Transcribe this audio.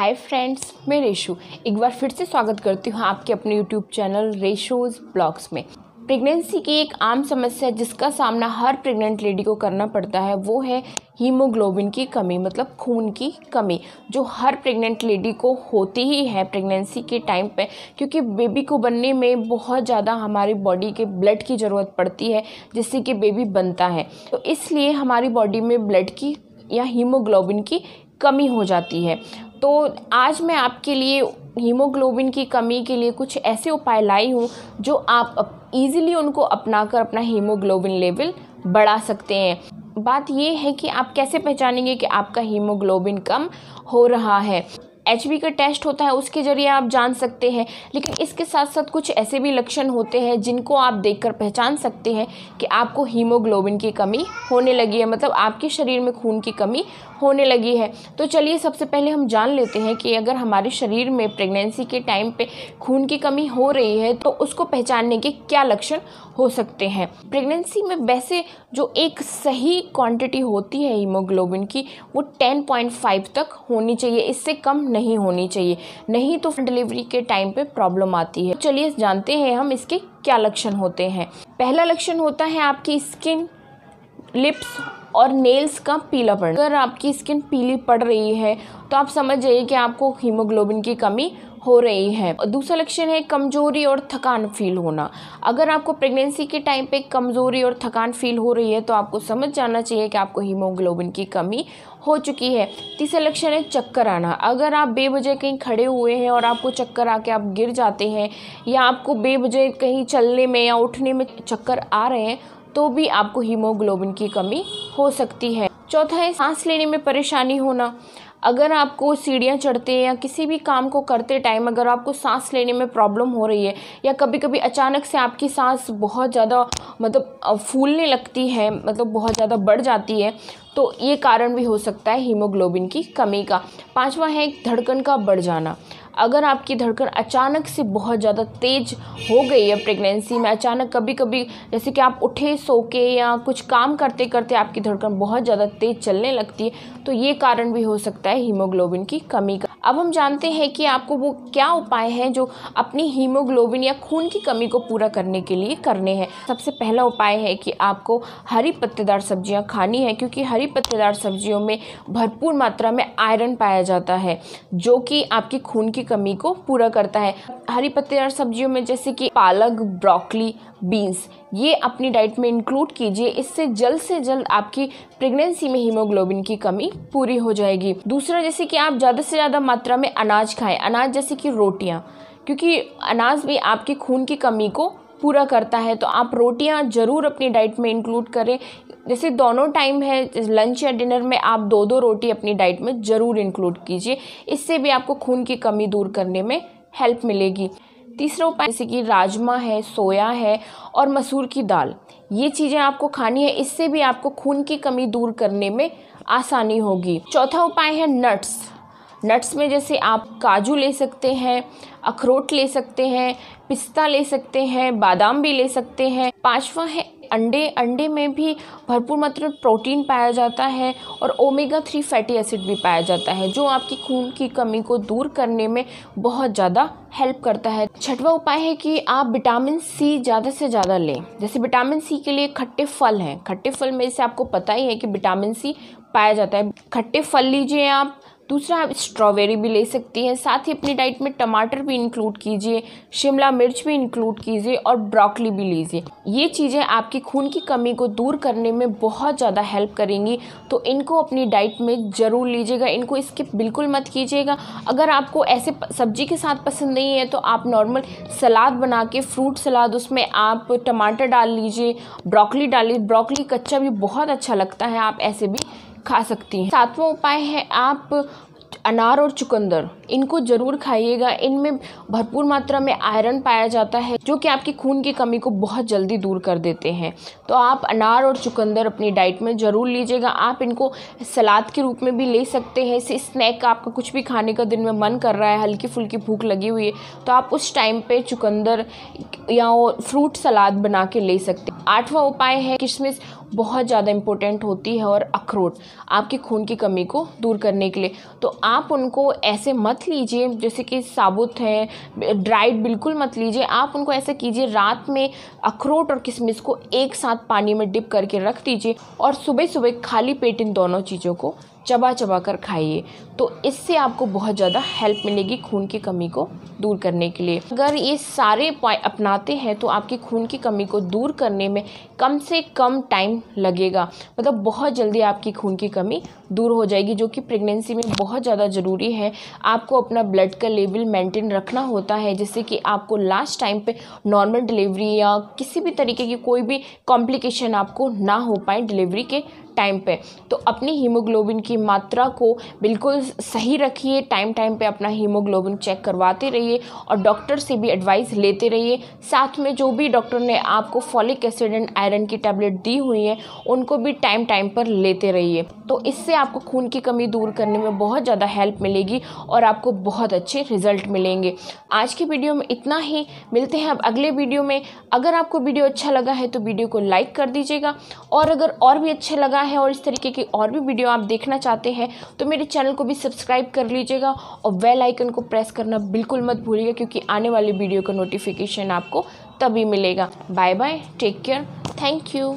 hi friends मैं रेशू एक बार फिर से स्वागत करती हूँ आपके अपने यूट्यूब चैनल रेशोज ब्लॉग्स में प्रेगनेंसी की एक आम समस्या जिसका सामना हर प्रेग्नेंट लेडी को करना पड़ता है वो है हीमोग्लोबिन की कमी मतलब खून की कमी जो हर प्रेग्नेंट लेडी को होती ही है प्रेगनेंसी के टाइम पे क्योंकि बेबी को बनने में बहुत ज़्यादा हमारी बॉडी के ब्लड की ज़रूरत पड़ती है जिससे कि बेबी बनता है तो इसलिए हमारी बॉडी में ब्लड की या हीमोग्लोबिन की कमी हो जाती है तो आज मैं आपके लिए हीमोग्लोबिन की कमी के लिए कुछ ऐसे उपाय लाई हूँ जो आप इजीली उनको अपना कर अपना हीमोग्लोबिन लेवल बढ़ा सकते हैं बात यह है कि आप कैसे पहचानेंगे कि आपका हीमोग्लोबिन कम हो रहा है एच का टेस्ट होता है उसके ज़रिए आप जान सकते हैं लेकिन इसके साथ साथ कुछ ऐसे भी लक्षण होते हैं जिनको आप देखकर पहचान सकते हैं कि आपको हीमोग्लोबिन की कमी होने लगी है मतलब आपके शरीर में खून की कमी होने लगी है तो चलिए सबसे पहले हम जान लेते हैं कि अगर हमारे शरीर में प्रेगनेंसी के टाइम पे खून की कमी हो रही है तो उसको पहचानने के क्या लक्षण हो सकते हैं प्रेगनेंसी में वैसे जो एक सही क्वांटिटी होती है हीमोग्लोबिन की वो 10.5 तक होनी चाहिए इससे कम नहीं होनी चाहिए नहीं तो डिलीवरी के टाइम पे प्रॉब्लम आती है चलिए जानते हैं हम इसके क्या लक्षण होते हैं पहला लक्षण होता है आपकी स्किन लिप्स और नेल्स का पीला पड़ना अगर आपकी स्किन पीली पड़ रही है तो आप समझ जाइए कि आपको हीमोग्लोबिन की कमी हो रही है दूसरा लक्षण है कमजोरी और थकान फील होना अगर आपको प्रेगनेंसी के टाइम पे कमजोरी और थकान फील हो रही है तो आपको समझ जाना चाहिए कि आपको हीमोग्लोबिन की कमी हो चुकी है तीसरा लक्षण है चक्कर आना अगर आप बेवजह कहीं खड़े हुए हैं और आपको चक्कर आके आप गिर जाते हैं या आपको बेवजह कहीं चलने में या उठने में चक्कर आ रहे हैं तो भी आपको हीमोग्लोबिन की कमी हो सकती है चौथा है सांस लेने में परेशानी होना अगर आपको सीढ़ियाँ चढ़ते या किसी भी काम को करते टाइम अगर आपको सांस लेने में प्रॉब्लम हो रही है या कभी कभी अचानक से आपकी सांस बहुत ज़्यादा मतलब फूलने लगती है मतलब बहुत ज़्यादा बढ़ जाती है तो ये कारण भी हो सकता है हीमोग्लोबिन की कमी का पाँचवा है धड़कन का बढ़ जाना अगर आपकी धड़कन अचानक से बहुत ज़्यादा तेज़ हो गई है प्रेगनेंसी में अचानक कभी कभी जैसे कि आप उठे सो के या कुछ काम करते करते आपकी धड़कन बहुत ज़्यादा तेज़ चलने लगती है तो ये कारण भी हो सकता है हीमोग्लोबिन की कमी का अब हम जानते हैं कि आपको वो क्या उपाय हैं जो अपनी हीमोग्लोबिन या खून की कमी को पूरा करने के लिए करने हैं सबसे पहला उपाय है कि आपको हरी पत्तेदार सब्जियां खानी है क्योंकि हरी पत्तेदार सब्जियों में भरपूर मात्रा में आयरन पाया जाता है जो कि आपकी खून की की कमी को पूरा करता है हरी पत्तेदार सब्जियों में जैसे कि पालक ब्रोकली बीन्स ये अपनी डाइट में इंक्लूड कीजिए इससे जल्द से जल्द आपकी प्रेगनेंसी में हीमोग्लोबिन की कमी पूरी हो जाएगी दूसरा जैसे कि आप ज़्यादा से ज़्यादा मात्रा में अनाज खाएं अनाज जैसे कि रोटियाँ क्योंकि अनाज भी आपके खून की कमी को पूरा करता है तो आप रोटियां ज़रूर अपनी डाइट में इंक्लूड करें जैसे दोनों टाइम है लंच या डिनर में आप दो दो रोटी अपनी डाइट में ज़रूर इंक्लूड कीजिए इससे भी आपको खून की कमी दूर करने में हेल्प मिलेगी तीसरा उपाय जैसे कि राजमा है सोया है और मसूर की दाल ये चीज़ें आपको खानी है इससे भी आपको खून की कमी दूर करने में आसानी होगी चौथा उपाय है नट्स नट्स में जैसे आप काजू ले सकते हैं अखरोट ले सकते हैं पिस्ता ले सकते हैं बादाम भी ले सकते हैं पाँचवा है अंडे अंडे में भी भरपूर मात्रा मतलब में प्रोटीन पाया जाता है और ओमेगा थ्री फैटी एसिड भी पाया जाता है जो आपकी खून की कमी को दूर करने में बहुत ज़्यादा हेल्प करता है छठवा उपाय है कि आप विटामिन सी ज़्यादा से ज़्यादा लें जैसे विटामिन सी के लिए खट्टे फल हैं खट्टे फल में से आपको पता ही है कि विटामिन सी पाया जाता है खट्टे फल लीजिए आप दूसरा आप स्ट्रॉबेरी भी ले सकती हैं साथ ही अपनी डाइट में टमाटर भी इंक्लूड कीजिए शिमला मिर्च भी इंक्लूड कीजिए और ब्रॉकली भी लीजिए ये चीज़ें आपकी खून की कमी को दूर करने में बहुत ज़्यादा हेल्प करेंगी तो इनको अपनी डाइट में ज़रूर लीजिएगा इनको स्किप बिल्कुल मत कीजिएगा अगर आपको ऐसे सब्जी के साथ पसंद नहीं है तो आप नॉर्मल सलाद बना के फ्रूट सलाद उसमें आप टमाटर डाल लीजिए ब्रॉकली लीजिए ब्रॉकली कच्चा भी बहुत अच्छा लगता है आप ऐसे भी खा सकती हैं सातवां उपाय है आप अनार और चुकंदर इनको ज़रूर खाइएगा इनमें भरपूर मात्रा में आयरन पाया जाता है जो कि आपकी खून की कमी को बहुत जल्दी दूर कर देते हैं तो आप अनार और चुकंदर अपनी डाइट में ज़रूर लीजिएगा आप इनको सलाद के रूप में भी ले सकते हैं इसे स्नैक आपका कुछ भी खाने का दिन में मन कर रहा है हल्की फुल्की भूख लगी हुई है तो आप उस टाइम पर चुकंदर या वो फ्रूट सलाद बना के ले सकते हैं आठवां उपाय है किशमिश बहुत ज़्यादा इम्पोर्टेंट होती है और अखरोट आपकी खून की कमी को दूर करने के लिए तो आप उनको ऐसे मत लीजिए जैसे कि साबुत है ड्राइड बिल्कुल मत लीजिए आप उनको ऐसा कीजिए रात में अखरोट और किशमिश को एक साथ पानी में डिप करके रख दीजिए और सुबह सुबह खाली पेट इन दोनों चीज़ों को चबा चबा कर खाइए तो इससे आपको बहुत ज़्यादा हेल्प मिलेगी खून की कमी को दूर करने के लिए अगर ये सारे उपाय अपनाते हैं तो आपकी खून की कमी को दूर करने में कम से कम टाइम लगेगा मतलब बहुत जल्दी आपकी खून की कमी दूर हो जाएगी जो कि प्रेगनेंसी में बहुत ज़्यादा ज़रूरी है आपको अपना ब्लड का लेवल मेंटेन रखना होता है जिससे कि आपको लास्ट टाइम पे नॉर्मल डिलीवरी या किसी भी तरीके की कोई भी कॉम्प्लिकेशन आपको ना हो पाए डिलीवरी के टाइम पे तो अपनी हीमोग्लोबिन की मात्रा को बिल्कुल सही रखिए टाइम टाइम पे अपना हीमोग्लोबिन चेक करवाते रहिए और डॉक्टर से भी एडवाइस लेते रहिए साथ में जो भी डॉक्टर ने आपको फॉलिक एसिड एंड आयरन की टैबलेट दी हुई है उनको भी टाइम टाइम पर लेते रहिए तो इससे आपको खून की कमी दूर करने में बहुत ज़्यादा हेल्प मिलेगी और आपको बहुत अच्छे रिजल्ट मिलेंगे आज की वीडियो में इतना ही मिलते हैं अब अगले वीडियो में अगर आपको वीडियो अच्छा लगा है तो वीडियो को लाइक कर दीजिएगा और अगर और भी अच्छा लगा है और इस तरीके की और भी वीडियो आप देखना चाहते हैं तो मेरे चैनल को भी सब्सक्राइब कर लीजिएगा और वेल आइकन को प्रेस करना बिल्कुल मत भूलिएगा क्योंकि आने वाली वीडियो का नोटिफिकेशन आपको तभी मिलेगा bye bye take care thank you